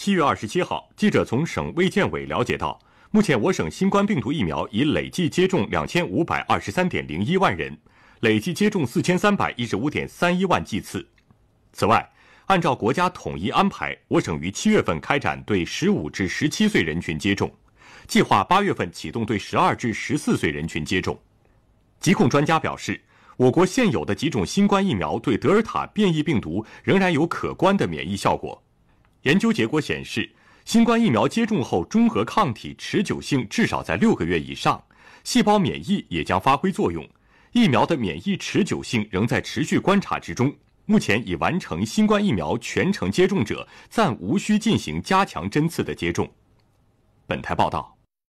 七月二十七号，记者从省卫健委了解到，目前我省新冠病毒疫苗已累计接种两千五百二十三点零一万人，累计接种四千三百一十五点三一万剂次。此外，按照国家统一安排，我省于七月份开展对十五至十七岁人群接种，计划八月份启动对十二至十四岁人群接种。疾控专家表示，我国现有的几种新冠疫苗对德尔塔变异病毒仍然有可观的免疫效果。研究结果显示，新冠疫苗接种后中和抗体持久性至少在六个月以上，细胞免疫也将发挥作用。疫苗的免疫持久性仍在持续观察之中。目前已完成新冠疫苗全程接种者暂无需进行加强针刺的接种。本台报道。